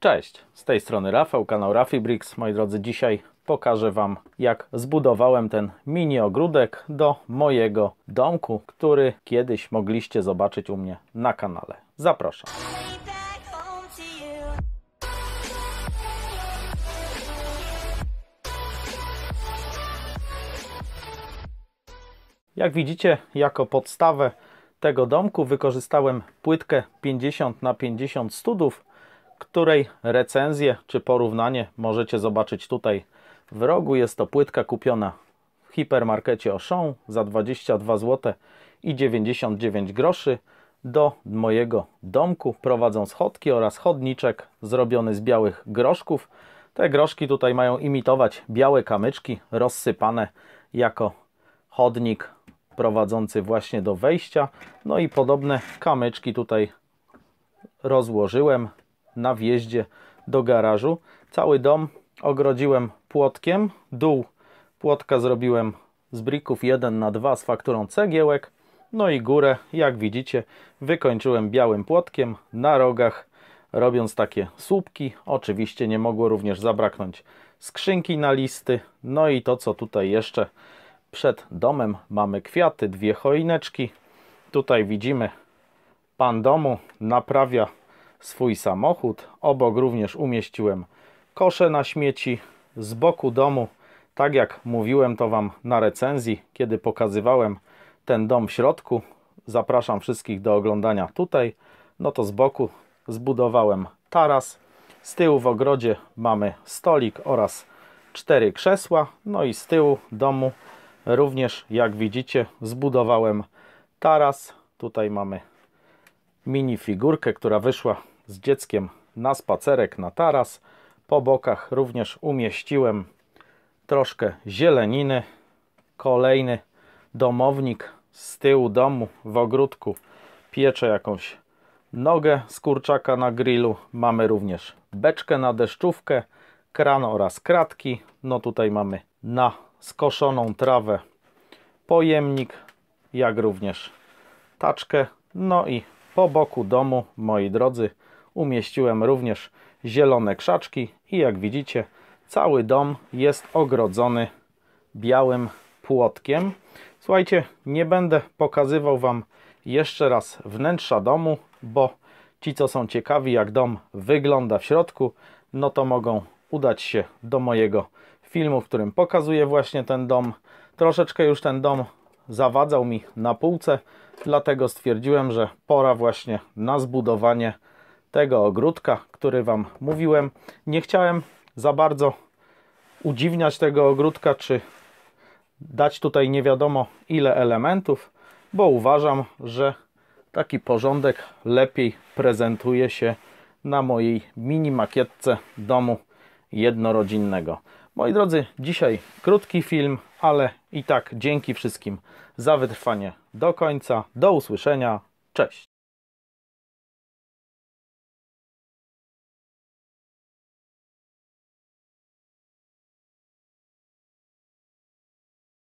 Cześć, z tej strony Rafał, kanał RafiBricks. Moi drodzy, dzisiaj pokażę Wam, jak zbudowałem ten mini ogródek do mojego domku, który kiedyś mogliście zobaczyć u mnie na kanale. Zapraszam. Jak widzicie, jako podstawę tego domku wykorzystałem płytkę 50 na 50 studów której recenzję czy porównanie możecie zobaczyć tutaj w rogu. Jest to płytka kupiona w hipermarkecie Auchan za 22 zł i 99 groszy. Do mojego domku prowadzą schodki oraz chodniczek zrobiony z białych groszków. Te groszki tutaj mają imitować białe kamyczki rozsypane jako chodnik prowadzący właśnie do wejścia. No i podobne kamyczki tutaj rozłożyłem na wjeździe do garażu. Cały dom ogrodziłem płotkiem. Dół płotka zrobiłem z brików 1 na 2 z fakturą cegiełek. No i górę, jak widzicie, wykończyłem białym płotkiem na rogach, robiąc takie słupki. Oczywiście nie mogło również zabraknąć skrzynki na listy. No i to, co tutaj jeszcze przed domem mamy kwiaty, dwie choineczki. Tutaj widzimy, pan domu naprawia swój samochód. Obok również umieściłem kosze na śmieci z boku domu. Tak jak mówiłem to Wam na recenzji, kiedy pokazywałem ten dom w środku. Zapraszam wszystkich do oglądania tutaj. No to z boku zbudowałem taras. Z tyłu w ogrodzie mamy stolik oraz cztery krzesła. No i z tyłu domu również, jak widzicie, zbudowałem taras. Tutaj mamy minifigurkę, która wyszła z dzieckiem na spacerek na taras. Po bokach również umieściłem troszkę zieleniny. Kolejny domownik z tyłu domu w ogródku piecze jakąś nogę z kurczaka na grillu. Mamy również beczkę na deszczówkę, kran oraz kratki. No tutaj mamy na skoszoną trawę pojemnik, jak również taczkę. No i po boku domu, moi drodzy, umieściłem również zielone krzaczki i jak widzicie, cały dom jest ogrodzony białym płotkiem. Słuchajcie, nie będę pokazywał Wam jeszcze raz wnętrza domu, bo ci, co są ciekawi, jak dom wygląda w środku, no to mogą udać się do mojego filmu, w którym pokazuję właśnie ten dom. Troszeczkę już ten dom zawadzał mi na półce, dlatego stwierdziłem, że pora właśnie na zbudowanie tego ogródka, który Wam mówiłem. Nie chciałem za bardzo udziwniać tego ogródka, czy dać tutaj nie wiadomo ile elementów, bo uważam, że taki porządek lepiej prezentuje się na mojej mini makietce domu jednorodzinnego. Moi drodzy, dzisiaj krótki film, ale i tak dzięki wszystkim za wytrwanie do końca. Do usłyszenia. Cześć.